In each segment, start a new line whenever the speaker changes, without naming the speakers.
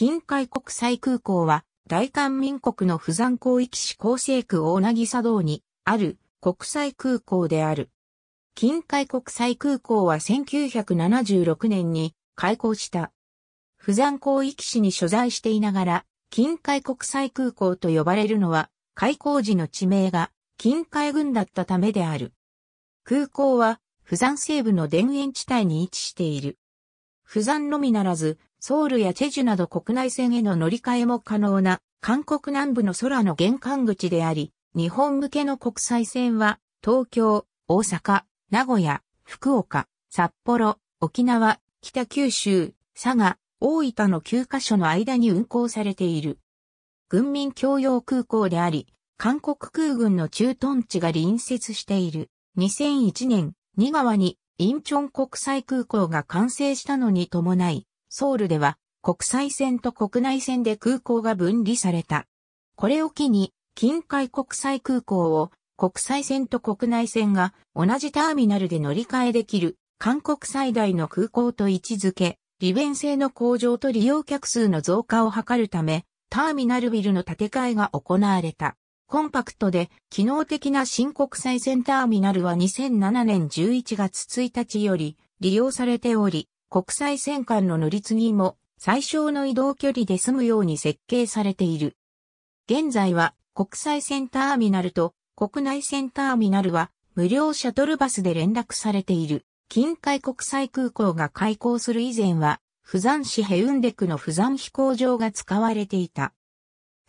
近海国際空港は、大韓民国の釜山広域市厚生区大渚道にある国際空港である。近海国際空港は1976年に開港した。釜山広域市に所在していながら、近海国際空港と呼ばれるのは、開港時の地名が近海軍だったためである。空港は、釜山西部の田園地帯に位置している。釜山のみならず、ソウルやチェジュなど国内線への乗り換えも可能な韓国南部の空の玄関口であり、日本向けの国際線は東京、大阪、名古屋、福岡、札幌、沖縄、北九州、佐賀、大分の9カ所の間に運行されている。軍民共用空港であり、韓国空軍の駐屯地が隣接している。2001年、新川にインチョン国際空港が完成したのに伴い、ソウルでは国際線と国内線で空港が分離された。これを機に、近海国際空港を国際線と国内線が同じターミナルで乗り換えできる韓国最大の空港と位置づけ、利便性の向上と利用客数の増加を図るため、ターミナルビルの建て替えが行われた。コンパクトで機能的な新国際線ターミナルは2007年11月1日より利用されており、国際戦艦の乗り継ぎも最小の移動距離で済むように設計されている。現在は国際線ターミナルと国内線ターミナルは無料シャトルバスで連絡されている。近海国際空港が開港する以前は、釜山市ヘウンデクの釜山飛行場が使われていた。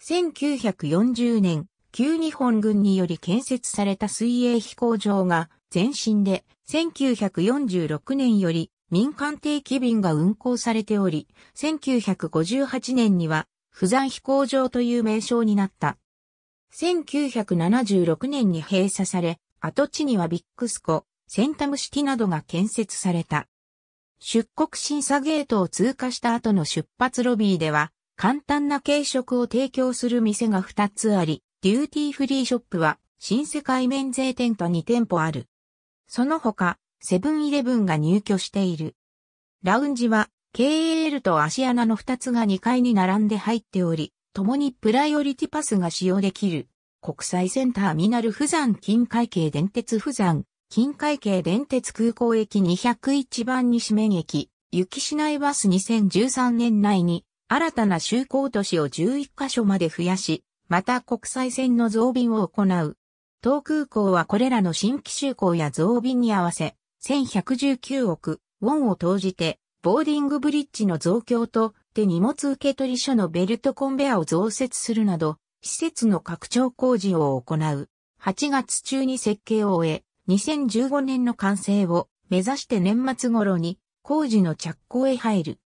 1940年、旧日本軍により建設された水泳飛行場が前身で、1946年より民間定期便が運航されており、1958年には、不山飛行場という名称になった。1976年に閉鎖され、跡地にはビックスコ、センタムシティなどが建設された。出国審査ゲートを通過した後の出発ロビーでは、簡単な軽食を提供する店が2つあり、デューティーフリーショップは新世界免税店と2店舗ある。その他、セブンイレブンが入居している。ラウンジは KAL とアシアナの2つが2階に並んで入っており、共にプライオリティパスが使用できる。国際線ターミナル富山近海系電鉄富山近海系電鉄空港駅201番西面駅、雪市内バス2013年内に新たな就航都市を11カ所まで増やし、また国際線の増便を行う。当空港はこれらの新規就航や増便に合わせ、1119億ウォンを投じて、ボーディングブリッジの増強と、手荷物受取所のベルトコンベアを増設するなど、施設の拡張工事を行う。8月中に設計を終え、2015年の完成を目指して年末頃に工事の着工へ入る。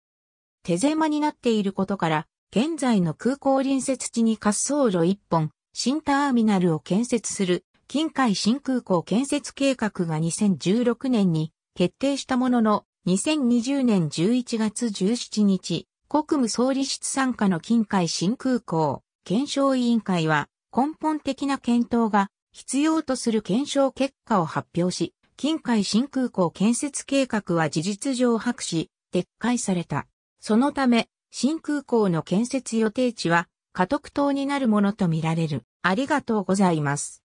手狭になっていることから、現在の空港隣接地に滑走路1本、新ターミナルを建設する近海新空港建設計画が2016年に決定したものの、2020年11月17日、国務総理室参加の近海新空港検証委員会は根本的な検討が必要とする検証結果を発表し、近海新空港建設計画は事実上白紙、撤回された。そのため、新空港の建設予定地は、家督島になるものとみられる。ありがとうございます。